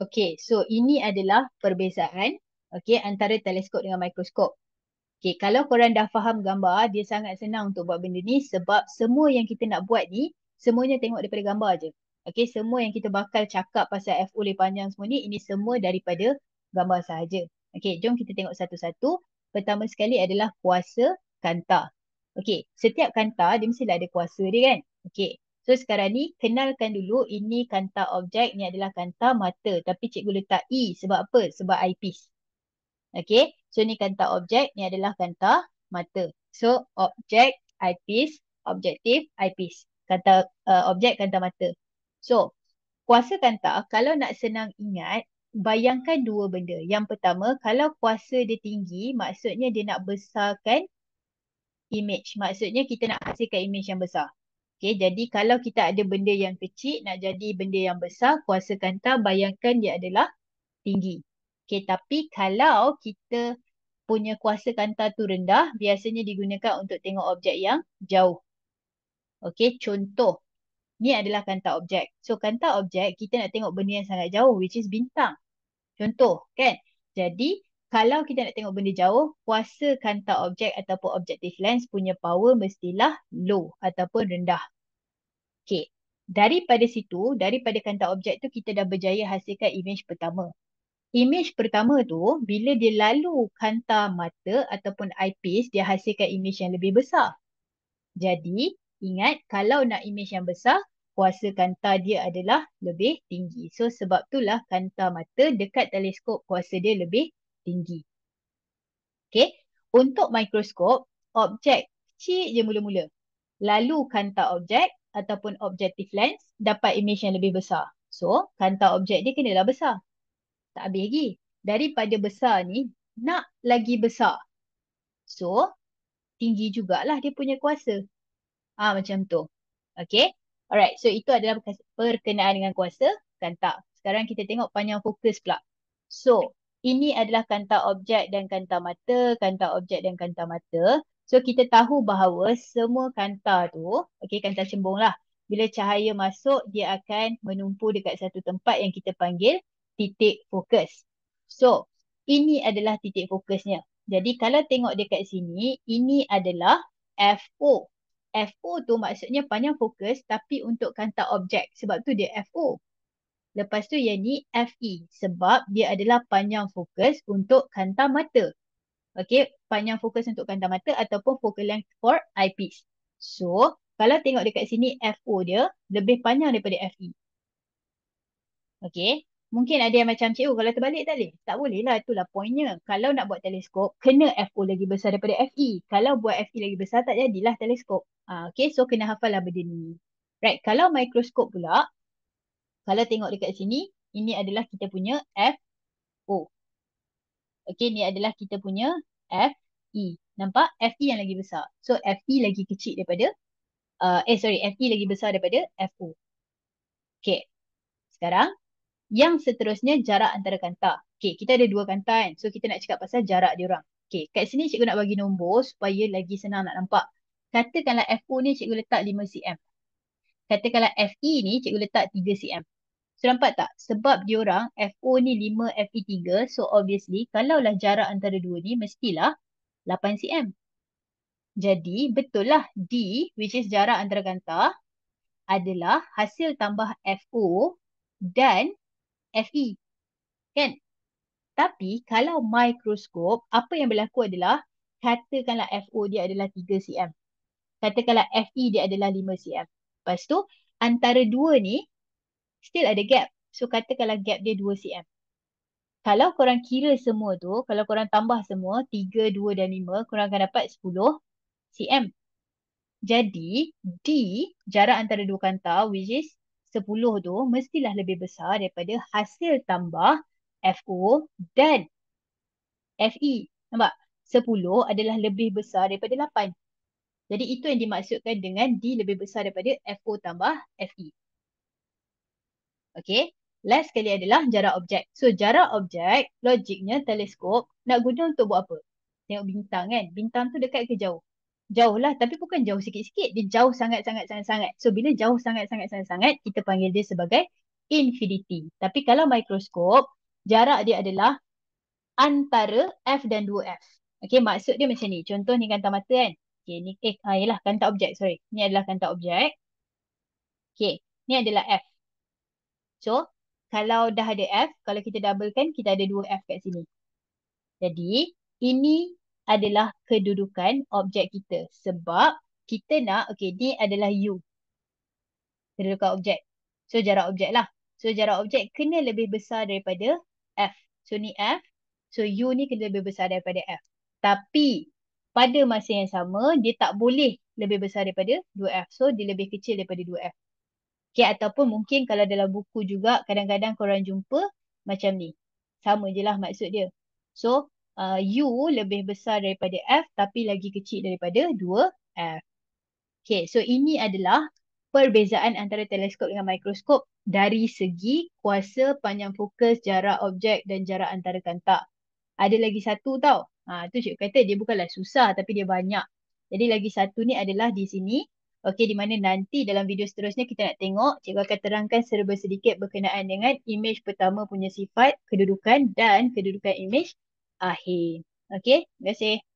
Okay, so ini adalah perbezaan okay, antara teleskop dengan mikroskop. Okay, kalau korang dah faham gambar, dia sangat senang untuk buat benda ni sebab semua yang kita nak buat ni, semuanya tengok daripada gambar je. Okay, semua yang kita bakal cakap pasal FO lebih panjang semua ni, ini semua daripada gambar sahaja. Okay, jom kita tengok satu-satu. Pertama sekali adalah kuasa kanta. Okay, setiap kanta dia mestilah ada kuasa dia kan? Okay, So sekarang ni kenalkan dulu ini kanta objek ni adalah kanta mata tapi cikgu letak E sebab apa? Sebab eyepiece. Okay so ni kanta objek ni adalah kanta mata. So objek, eyepiece, objektif, eyepiece. Kanta uh, objek, kanta mata. So kuasa kanta kalau nak senang ingat bayangkan dua benda. Yang pertama kalau kuasa dia tinggi maksudnya dia nak besarkan image. Maksudnya kita nak hasilkan image yang besar. Okay, jadi kalau kita ada benda yang kecil nak jadi benda yang besar, kuasa kanta bayangkan dia adalah tinggi. Okay, tapi kalau kita punya kuasa kanta tu rendah, biasanya digunakan untuk tengok objek yang jauh. Okay, contoh. Ni adalah kanta objek. So kanta objek kita nak tengok benda yang sangat jauh which is bintang. Contoh kan. Jadi kalau kita nak tengok benda jauh, kuasa kanta objek ataupun objective lens punya power mestilah low ataupun rendah. Okay. Daripada situ, daripada kanta objek tu kita dah berjaya hasilkan image pertama. Image pertama tu bila dia lalu kanta mata ataupun eyepiece dia hasilkan imej yang lebih besar. Jadi ingat kalau nak imej yang besar kuasa kanta dia adalah lebih tinggi. So sebab itulah kanta mata dekat teleskop kuasa dia lebih tinggi. okay? untuk mikroskop, objek kecil je mula-mula. Lalu kanta objek ataupun objective lens dapat image yang lebih besar. So, kanta objek dia kena lah besar. Tak habis lagi. Daripada besar ni, nak lagi besar. So, tinggi jugalah dia punya kuasa. Ah macam tu. Okay. Alright. So, itu adalah perkenaan dengan kuasa kanta. Sekarang kita tengok panjang fokus pula. So, ini adalah kanta objek dan kanta mata, kanta objek dan kanta mata. So kita tahu bahawa semua kanta tu, okay kanta cembung lah. Bila cahaya masuk, dia akan menumpu dekat satu tempat yang kita panggil titik fokus. So ini adalah titik fokusnya. Jadi kalau tengok dekat sini, ini adalah FO. FO tu maksudnya panjang fokus tapi untuk kanta objek. Sebab tu dia FO. Lepas tu yang ni FE sebab dia adalah panjang fokus untuk kanta mata. Okay, panjang fokus untuk kanta mata ataupun focal length for eyepiece. So, kalau tengok dekat sini FO dia lebih panjang daripada FE. Okay, mungkin ada yang macam cikgu kalau terbalik tak boleh. Tak boleh lah, itulah pointnya Kalau nak buat teleskop, kena FO lagi besar daripada FE. Kalau buat FE lagi besar, tak jadilah teleskop. Ha, okay, so kena hafal lah benda ni. Right, kalau mikroskop pula, kalau tengok dekat sini, ini adalah kita punya F O. Okay ni adalah kita punya F E. Nampak? F E yang lagi besar. So F E lagi kecil daripada, uh, eh sorry, F E lagi besar daripada F O. Okay sekarang yang seterusnya jarak antara kanta. Okay kita ada dua kanta. kan. So kita nak cakap pasal jarak diorang. Okay kat sini cikgu nak bagi nombor supaya lagi senang nak nampak. Katakanlah O ni cikgu letak 5 cm katakanlah FE ni cikgu letak 3 cm. So nampak tak? Sebab dia orang FO ni 5, FE 3. So obviously kalaulah jarak antara dua ni mestilah 8 cm. Jadi betul lah D which is jarak antara gantar adalah hasil tambah FO dan FE. Kan? Tapi kalau mikroskop, apa yang berlaku adalah katakanlah FO dia adalah 3 cm. Katakanlah FE dia adalah 5 cm. Lepas tu antara dua ni still ada gap. So katakanlah gap dia 2 cm. Kalau korang kira semua tu, kalau korang tambah semua 3, 2 dan 5, korang akan dapat 10 cm. Jadi D, jarak antara dua kantar which is 10 tu mestilah lebih besar daripada hasil tambah FO dan FE. Nampak? 10 adalah lebih besar daripada 8. Jadi itu yang dimaksudkan dengan D lebih besar daripada FO tambah FE. Okay. Last sekali adalah jarak objek. So jarak objek, logiknya teleskop nak guna untuk buat apa? Tengok bintang kan? Bintang tu dekat ke jauh? Jauh lah tapi bukan jauh sikit-sikit. Dia jauh sangat-sangat-sangat-sangat. So bila jauh sangat-sangat-sangat-sangat, kita panggil dia sebagai infinity. Tapi kalau mikroskop, jarak dia adalah antara F dan 2F. Okay, maksud dia macam ni. Contoh ni kantar mata kan. Okay, ni eh, uh, ah, ialah kantar objek. Sorry. Ni adalah kanta objek. Okay, ni adalah F. So, kalau dah ada F, kalau kita doublekan, kita ada dua F kat sini. Jadi, ini adalah kedudukan objek kita. Sebab kita nak, okay, ni adalah U. Kedudukan objek. So, jarak objek lah. So, jarak objek kena lebih besar daripada F. So, ni F. So, U ni kena lebih besar daripada F. Tapi, pada masa yang sama dia tak boleh lebih besar daripada 2F. So dia lebih kecil daripada 2F. Okay ataupun mungkin kalau dalam buku juga kadang-kadang korang jumpa macam ni. Sama je lah maksud dia. So uh, U lebih besar daripada F tapi lagi kecil daripada 2F. Okay so ini adalah perbezaan antara teleskop dengan mikroskop dari segi kuasa panjang fokus, jarak objek dan jarak antara kantak. Ada lagi satu tau. Ah tu cikgu kata dia bukanlah susah tapi dia banyak. Jadi lagi satu ni adalah di sini. Okey di mana nanti dalam video seterusnya kita nak tengok cikgu akan terangkan serba sedikit berkenaan dengan imej pertama punya sifat, kedudukan dan kedudukan imej akhir. Okey, terima kasih.